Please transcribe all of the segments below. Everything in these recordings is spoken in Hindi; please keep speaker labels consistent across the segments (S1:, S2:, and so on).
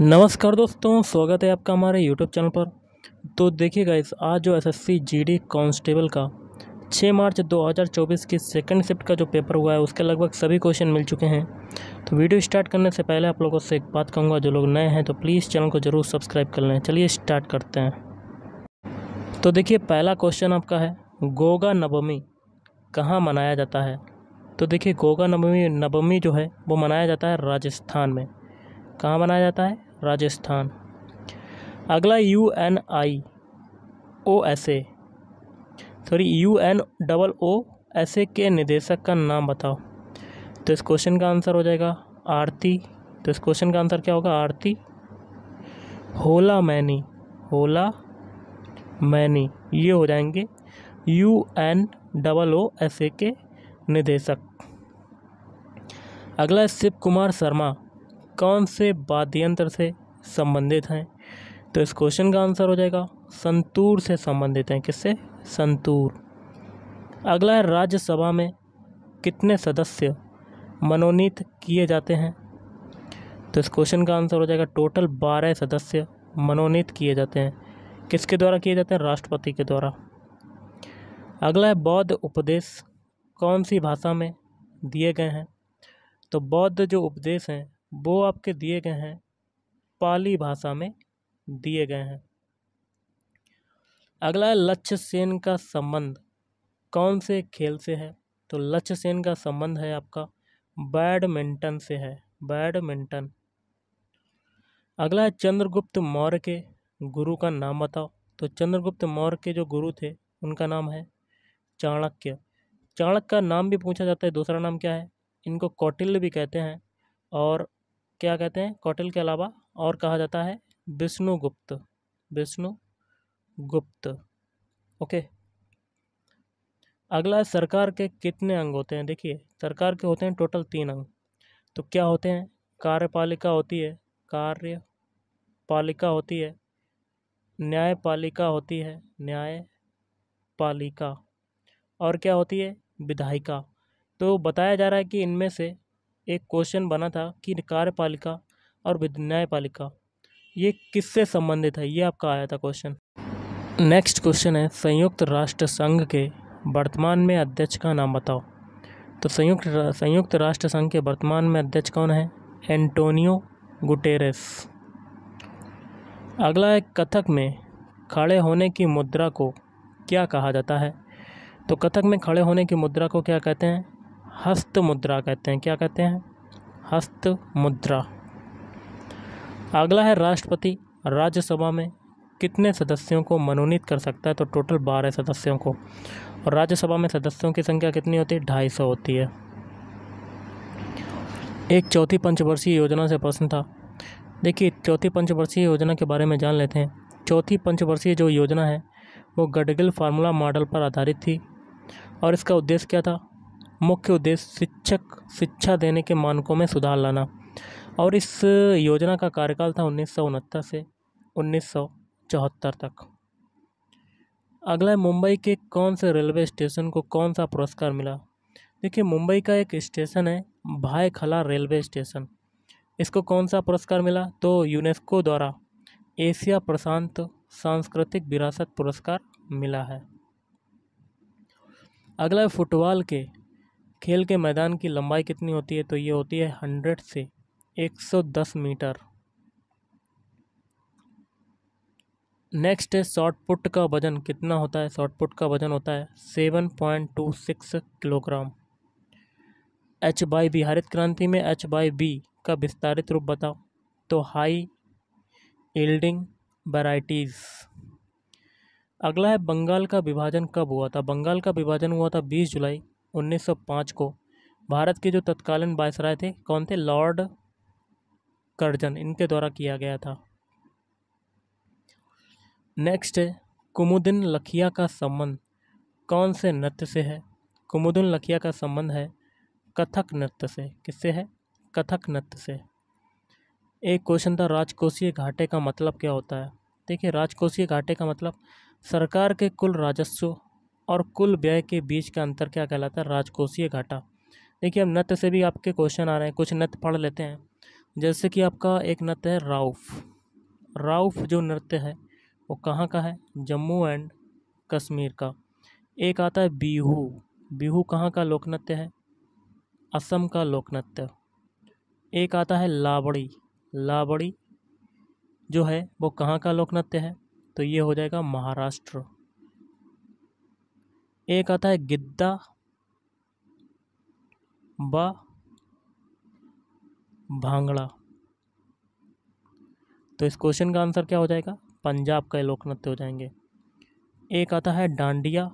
S1: नमस्कार दोस्तों स्वागत है आपका हमारे यूट्यूब चैनल पर तो देखिएगा इस आज जो एसएससी जीडी कांस्टेबल का 6 मार्च 2024 की सेकंड शिफ्ट का जो पेपर हुआ है उसके लगभग सभी क्वेश्चन मिल चुके हैं तो वीडियो स्टार्ट करने से पहले आप लोगों से एक बात कहूँगा जो लोग नए हैं तो प्लीज़ चैनल को ज़रूर सब्सक्राइब कर लें चलिए स्टार्ट करते हैं तो देखिए पहला क्वेश्चन आपका है गोगा नवमी कहाँ मनाया जाता है तो देखिए गोगा नवमी नवमी जो है वो मनाया जाता है राजस्थान में कहाँ मनाया जाता है राजस्थान अगला U N I O S A sorry U N double O S A के निदेशक का नाम बताओ तो इस क्वेश्चन का आंसर हो जाएगा आरती तो इस क्वेश्चन का आंसर क्या होगा आरती होला मैनी होला मैनी ये हो जाएंगे U N double O S A के निदेशक अगला शिव कुमार शर्मा कौन से वाद्य यंत्र से संबंधित हैं तो इस क्वेश्चन का आंसर हो जाएगा संतूर से संबंधित हैं किससे संतूर अगला है राज्यसभा में कितने सदस्य मनोनीत किए जाते हैं तो इस क्वेश्चन का आंसर हो जाएगा टोटल बारह सदस्य मनोनीत किए जाते हैं किसके द्वारा किए जाते हैं राष्ट्रपति के द्वारा अगला है बौद्ध उपदेश कौन सी भाषा में दिए गए हैं तो बौद्ध जो उपदेश हैं वो आपके दिए गए हैं पाली भाषा में दिए गए हैं अगला है लक्ष्य सेन का संबंध कौन से खेल से है तो लक्ष्य सेन का संबंध है आपका बैडमिंटन से है बैडमिंटन अगला है चंद्रगुप्त मौर्य के गुरु का नाम बताओ तो चंद्रगुप्त मौर्य के जो गुरु थे उनका नाम है चाणक्य चाणक्य का नाम भी पूछा जाता है दूसरा नाम क्या है इनको कौटिल्य भी कहते हैं और क्या कहते हैं कौटिल के अलावा और कहा जाता है विष्णुगुप्त विष्णुगुप्त ओके अगला सरकार के कितने अंग होते हैं देखिए सरकार के होते हैं टोटल तीन अंग तो क्या होते हैं कार्यपालिका होती है कार्यपालिका होती है न्यायपालिका होती है न्यायपालिका और क्या होती है विधायिका तो बताया जा रहा है कि इनमें से एक क्वेश्चन बना था कि कार्यपालिका और न्यायपालिका ये किससे संबंधित है ये आपका आया था क्वेश्चन नेक्स्ट क्वेश्चन है संयुक्त राष्ट्र संघ के वर्तमान में अध्यक्ष का नाम बताओ तो संयुक्त संयुक्त राष्ट्र संघ के वर्तमान में अध्यक्ष कौन है एंटोनियो गुटेरेस अगला है कथक में खड़े होने की मुद्रा को क्या कहा जाता है तो कथक में खड़े होने की मुद्रा को क्या कहते हैं हस्त मुद्रा कहते हैं क्या कहते हैं हस्त मुद्रा अगला है राष्ट्रपति राज्यसभा में कितने सदस्यों को मनोनीत कर सकता है तो टोटल बारह सदस्यों को और राज्यसभा में सदस्यों की संख्या कितनी होती है ढाई सौ होती है एक चौथी पंचवर्षीय योजना से प्रश्न था देखिए चौथी पंचवर्षीय योजना के बारे में जान लेते हैं चौथी पंचवर्षीय जो योजना है वो गडगिल फार्मूला मॉडल पर आधारित थी और इसका उद्देश्य क्या था मुख्य उद्देश्य शिक्षक शिक्षा देने के मानकों में सुधार लाना और इस योजना का कार्यकाल था उन्नीस से उन्नीस तक अगला है मुंबई के कौन से रेलवे स्टेशन को कौन सा पुरस्कार मिला देखिए मुंबई का एक स्टेशन है भाई खला रेलवे स्टेशन इसको कौन सा पुरस्कार मिला तो यूनेस्को द्वारा एशिया प्रशांत सांस्कृतिक विरासत पुरस्कार मिला है अगला है फुटबॉल के खेल के मैदान की लंबाई कितनी होती है तो ये होती है हंड्रेड से एक सौ दस मीटर नेक्स्ट है शॉर्ट पुट का वजन कितना होता है शॉर्ट पुट का वजन होता है seven point two six kilogram एच बाई बी हरित क्रांति में एच बाई बी का विस्तारित रूप बताओ तो हाई एल्डिंग वैराइटीज़ अगला है बंगाल का विभाजन कब हुआ था बंगाल का विभाजन हुआ था बीस जुलाई 1905 को भारत के जो तत्कालीन बायसराय थे कौन थे लॉर्ड कर्जन इनके द्वारा किया गया था नेक्स्ट है कुमुदिन लखिया का संबंध कौन से नृत्य से है कुमुदिन लखिया का संबंध है कथक नृत्य से किससे है कथक नृत्य से एक क्वेश्चन था राजकोषीय घाटे का मतलब क्या होता है देखिए राजकोषीय घाटे का मतलब सरकार के कुल राजस्व और कुल व्यय के बीच का अंतर क्या कहलाता है राजकोषीय घाटा देखिए अब नृत्य से भी आपके क्वेश्चन आ रहे हैं कुछ नृत्य पढ़ लेते हैं जैसे कि आपका एक नृत्य है राउफ राउफ जो नृत्य है वो कहाँ का है जम्मू एंड कश्मीर का एक आता है बीहू बीहू कहाँ का लोक नृत्य है असम का लोक नृत्य एक आता है लाबड़ी लाबड़ी जो है वो कहाँ का लोक नृत्य है तो ये हो जाएगा महाराष्ट्र एक आता है गिद्दा ब भांगड़ा तो इस क्वेश्चन का आंसर क्या हो जाएगा पंजाब का लोक नृत्य हो जाएंगे एक आता है डांडिया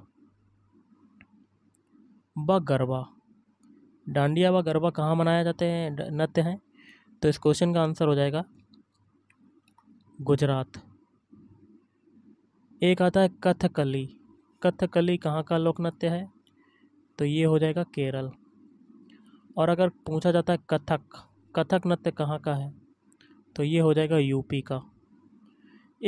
S1: व गरबा डांडिया व गरबा कहाँ मनाया जाते हैं नृत्य हैं तो इस क्वेश्चन का आंसर हो जाएगा गुजरात एक आता है कथकली कथकली कहाँ का लोक नृत्य है तो ये हो जाएगा केरल और अगर पूछा जाता है कथक कथक नृत्य कहाँ का है तो ये हो जाएगा यूपी का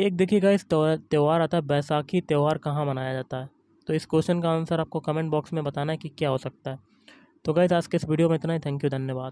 S1: एक देखिएगा इस त्यौहार आता है बैसाखी त्यौहार कहाँ मनाया जाता है तो इस क्वेश्चन का आंसर आपको कमेंट बॉक्स में बताना है कि क्या हो सकता है तो गैस आज के इस वीडियो में इतना ही थैंक यू धन्यवाद